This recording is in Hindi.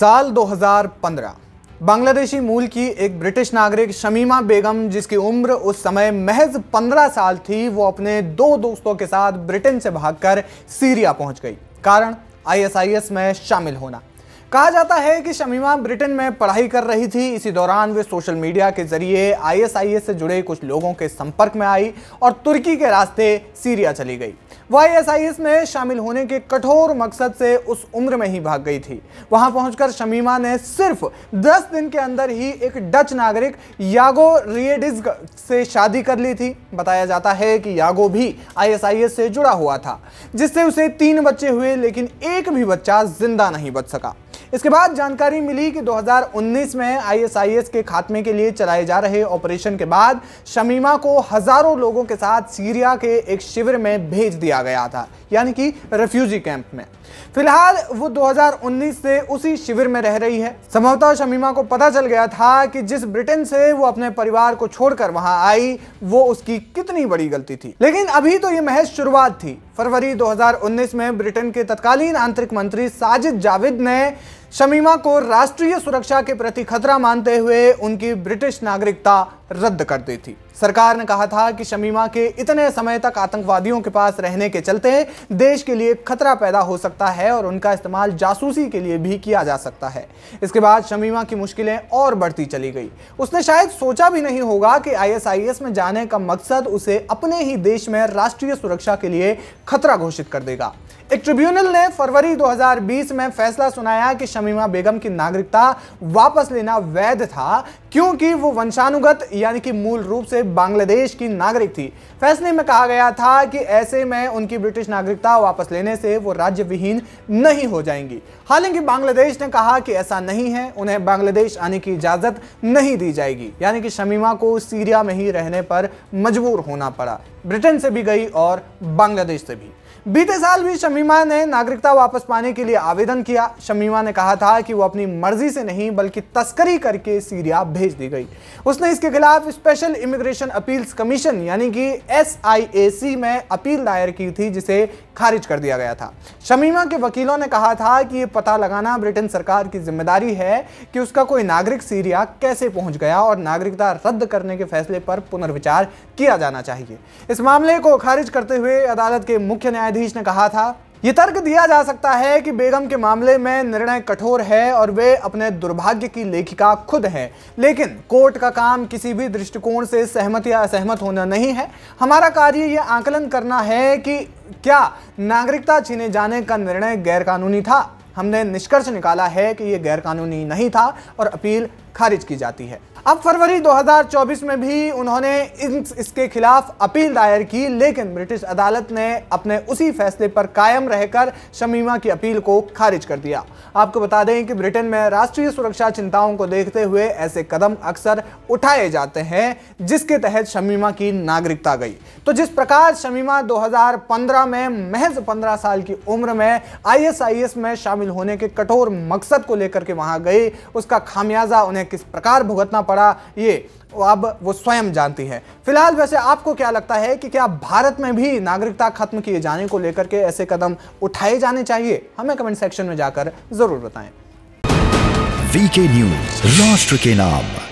साल 2015 बांग्लादेशी मूल की एक ब्रिटिश नागरिक शमीमा बेगम जिसकी उम्र उस समय महज 15 साल थी वो अपने दो दोस्तों के साथ ब्रिटेन से भागकर सीरिया पहुंच गई कारण आईएसआईएस में शामिल होना कहा जाता है कि शमीमा ब्रिटेन में पढ़ाई कर रही थी इसी दौरान वे सोशल मीडिया के जरिए आईएसआईएस से जुड़े कुछ लोगों के संपर्क में आई और तुर्की के रास्ते सीरिया चली गई वह आईएसआईएस में शामिल होने के कठोर मकसद से उस उम्र में ही भाग गई थी वहां पहुंचकर शमीमा ने सिर्फ 10 दिन के अंदर ही एक डच नागरिक यागो रियडिज से शादी कर ली थी बताया जाता है कि यागो भी आई से जुड़ा हुआ था जिससे उसे तीन बच्चे हुए लेकिन एक भी बच्चा जिंदा नहीं बच सका इसके बाद जानकारी मिली कि 2019 में आईएसआईएस के खात्मे के लिए चलाए जा रहे ऑपरेशन के बाद शमीमा को हजारों लोगों के साथ सीरिया के एक शिविर में भेज दिया गया था यानी कि रेफ्यूजी कैंप में फिलहाल वो 2019 से उसी शिविर में रह रही है संभवतः शमीमा को पता चल गया था कि जिस ब्रिटेन से वो अपने परिवार को छोड़कर वहां आई वो उसकी कितनी बड़ी गलती थी लेकिन अभी तो ये महज शुरुआत थी फरवरी 2019 में ब्रिटेन के तत्कालीन आंतरिक मंत्री साजिद जावेद ने शमीमा को राष्ट्रीय सुरक्षा के प्रति खतरा मानते हुए उनकी ब्रिटिश नागरिकता रद्द कर दी थी सरकार ने कहा था कि शमीमा के इतने समय तक आतंकवादियों के पास रहने के चलते देश के लिए खतरा पैदा हो सकता है और उनका इस्तेमाल जासूसी के लिए भी किया जा सकता है इसके बाद शमीमा की मुश्किलें और बढ़ती चली गई उसने शायद सोचा भी नहीं होगा कि आईएसआईएस में जाने का मकसद उसे अपने ही देश में राष्ट्रीय सुरक्षा के लिए खतरा घोषित कर देगा एक ट्रिब्यूनल ने फरवरी 2020 में फैसला सुनाया कि शमीमा बेगम की नागरिकता वापस लेना वैध था क्योंकि वो वंशानुगत यानी कि मूल रूप से बांग्लादेश की नागरिक थी फैसले में कहा गया था कि ऐसे में उनकी ब्रिटिश नागरिकता वापस लेने से वो राज्य विहीन नहीं हो जाएंगी हालांकि बांग्लादेश ने कहा कि ऐसा नहीं है उन्हें बांग्लादेश आने की इजाज़त नहीं दी जाएगी यानी कि शमीमा को सीरिया में ही रहने पर मजबूर होना पड़ा ब्रिटेन से भी गई और बांग्लादेश से भी बीते साल भी शमीमा ने नागरिकता वापस पाने के लिए आवेदन किया शमीमा ने कहा था कि वो अपनी मर्जी से नहीं बल्कि तस्करी करके सीरिया भेज दी गई उसने इसके खिलाफ स्पेशल इमिग्रेशन अपील्स कमीशन यानी कि एस में अपील दायर की थी जिसे खारिज कर दिया गया था शमीमा के वकीलों ने कहा था कि ये पता लगाना ब्रिटेन सरकार की जिम्मेदारी है कि उसका कोई नागरिक सीरिया कैसे पहुंच गया और नागरिकता रद्द करने के फैसले पर पुनर्विचार किया जाना चाहिए इस मामले को खारिज करते हुए अदालत के मुख्य न्यायाधीश न्यायाधीश ने कहा था ये तर्क दिया जा सकता है कि बेगम के मामले में निर्णय कठोर है और वे अपने दुर्भाग्य की लेखिका खुद हैं लेकिन कोर्ट का काम किसी भी दृष्टिकोण से सहमत या असहमत होना नहीं है हमारा कार्य ये आकलन करना है कि क्या नागरिकता छीने जाने का निर्णय गैरकानूनी था हमने निष्कर्ष निकाला है कि ये गैरकानूनी नहीं था और अपील खारिज की जाती है अब फरवरी 2024 में भी उन्होंने इन इसके खिलाफ अपील दायर की लेकिन ब्रिटिश अदालत ने अपने उसी फैसले पर कायम रहकर शमीमा की अपील को खारिज कर दिया आपको बता दें कि ब्रिटेन में राष्ट्रीय सुरक्षा चिंताओं को देखते हुए ऐसे कदम अक्सर उठाए जाते हैं जिसके तहत शमीमा की नागरिकता गई तो जिस प्रकार शमीमा दो में महज पंद्रह साल की उम्र में आई में शामिल होने के कठोर मकसद को लेकर के वहां गई उसका खामियाजा उन्हें किस प्रकार भुगतना पड़ा पड़ा ये अब वो स्वयं जानती है फिलहाल वैसे आपको क्या लगता है कि क्या भारत में भी नागरिकता खत्म किए जाने को लेकर के ऐसे कदम उठाए जाने चाहिए हमें कमेंट सेक्शन में जाकर जरूर बताएं वीके न्यूज राष्ट्र के नाम